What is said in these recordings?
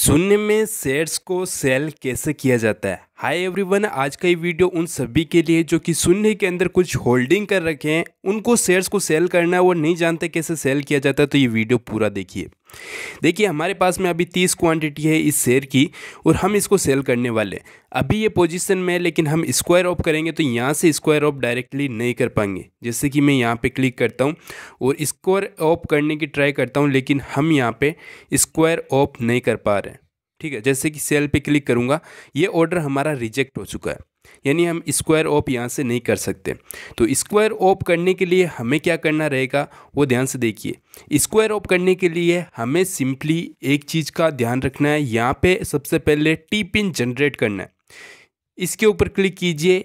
शून्य में शेयर्स को सेल कैसे किया जाता है हाय एवरीवन आज का ये वीडियो उन सभी के लिए जो कि शून्य के अंदर कुछ होल्डिंग कर रखे हैं उनको शेयर्स को सेल करना है वो नहीं जानते कैसे सेल किया जाता है तो ये वीडियो पूरा देखिए देखिए हमारे पास में अभी तीस क्वांटिटी है इस शेयर की और हम इसको सेल करने वाले अभी ये पोजीशन में है लेकिन हम स्क्वायर ऑफ करेंगे तो यहाँ से स्क्वायर ऑफ डायरेक्टली नहीं कर पाएंगे जैसे कि मैं यहाँ पे क्लिक करता हूँ और स्क्वायर ऑफ करने की ट्राई करता हूँ लेकिन हम यहाँ पे स्क्वायर ऑफ नहीं कर पा रहे ठीक है जैसे कि सेल पर क्लिक करूँगा ये ऑर्डर हमारा रिजेक्ट हो चुका है यानी हम स्क्वायर ऑप यहाँ से नहीं कर सकते तो स्क्वायर ऑप करने के लिए हमें क्या करना रहेगा वो ध्यान से देखिए स्क्वायर ऑप करने के लिए हमें सिंपली एक चीज़ का ध्यान रखना है यहाँ पे सबसे पहले टी पिन जनरेट करना है इसके ऊपर क्लिक कीजिए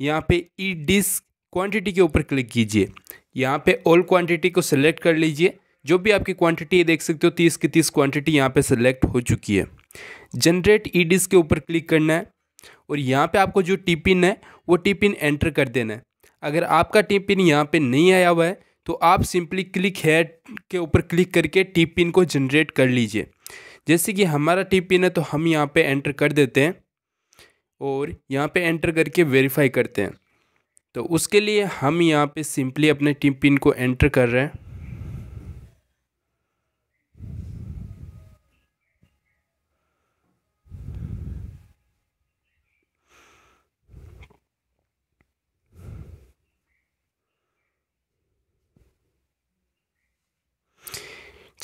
यहाँ पे ई डिस्क क्वांटिटी के ऊपर क्लिक कीजिए यहाँ पे ऑल क्वांटिटी को सिलेक्ट कर लीजिए जो भी आपकी क्वांटिटी देख सकते हो तीस की तीस क्वांटिटी यहाँ पे सिलेक्ट हो चुकी है जनरेट ई डिस्क के ऊपर क्लिक करना है और यहाँ पे आपको जो टी पिन है वो टी पिन एंटर कर देना है अगर आपका टी पिन यहाँ पर नहीं आया हुआ है तो आप सिंपली क्लिक है के ऊपर क्लिक करके टी पिन को जनरेट कर लीजिए जैसे कि हमारा टी पिन है तो हम यहाँ पे एंटर कर देते हैं और यहाँ पे एंटर करके वेरीफाई करते हैं तो उसके लिए हम यहाँ पे सिंपली अपने टी पिन को एंटर कर रहे हैं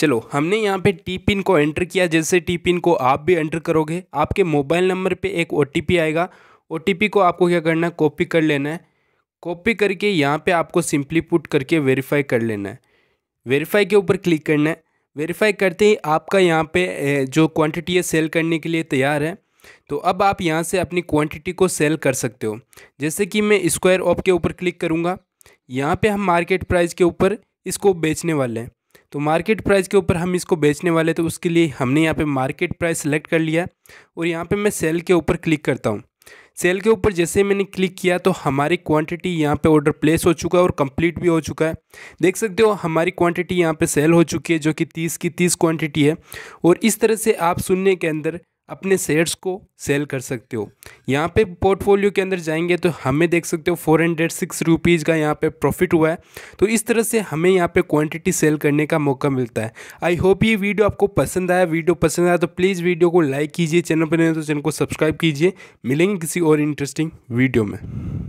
चलो हमने यहाँ पे टी पिन को एंटर किया जैसे टी पिन को आप भी एंटर करोगे आपके मोबाइल नंबर पे एक ओ आएगा ओ को आपको क्या करना है कॉपी कर लेना है कॉपी करके यहाँ पे आपको सिंपली पुट करके वेरीफाई कर लेना है वेरीफाई के ऊपर क्लिक करना है वेरीफाई करते ही आपका यहाँ पे जो क्वांटिटी है सेल करने के लिए तैयार है तो अब आप यहाँ से अपनी क्वान्टिटी को सेल कर सकते हो जैसे कि मैं स्क्वायर ऑप के ऊपर क्लिक करूँगा यहाँ पर हम मार्केट प्राइस के ऊपर इसको बेचने वाले हैं तो मार्केट प्राइस के ऊपर हम इसको बेचने वाले तो उसके लिए हमने यहाँ पे मार्केट प्राइस सेलेक्ट कर लिया और यहाँ पे मैं सेल के ऊपर क्लिक करता हूँ सेल के ऊपर जैसे मैंने क्लिक किया तो हमारी क्वांटिटी यहाँ पे ऑर्डर प्लेस हो चुका है और कंप्लीट भी हो चुका है देख सकते हो हमारी क्वांटिटी यहाँ पे सेल हो चुकी है जो कि तीस की तीस क्वांटिटी है और इस तरह से आप सुनने के अंदर अपने शेयर्स को सेल कर सकते हो यहाँ पे पोर्टफोलियो के अंदर जाएंगे तो हमें देख सकते हो फोर हंड्रेड सिक्स रुपीज़ का यहाँ पे प्रॉफिट हुआ है तो इस तरह से हमें यहाँ पे क्वांटिटी सेल करने का मौका मिलता है आई होप ये वीडियो आपको पसंद आया वीडियो पसंद आया तो प्लीज़ वीडियो को लाइक कीजिए चैनल पर नहीं तो चैनल को सब्सक्राइब कीजिए मिलेंगे किसी और इंटरेस्टिंग वीडियो में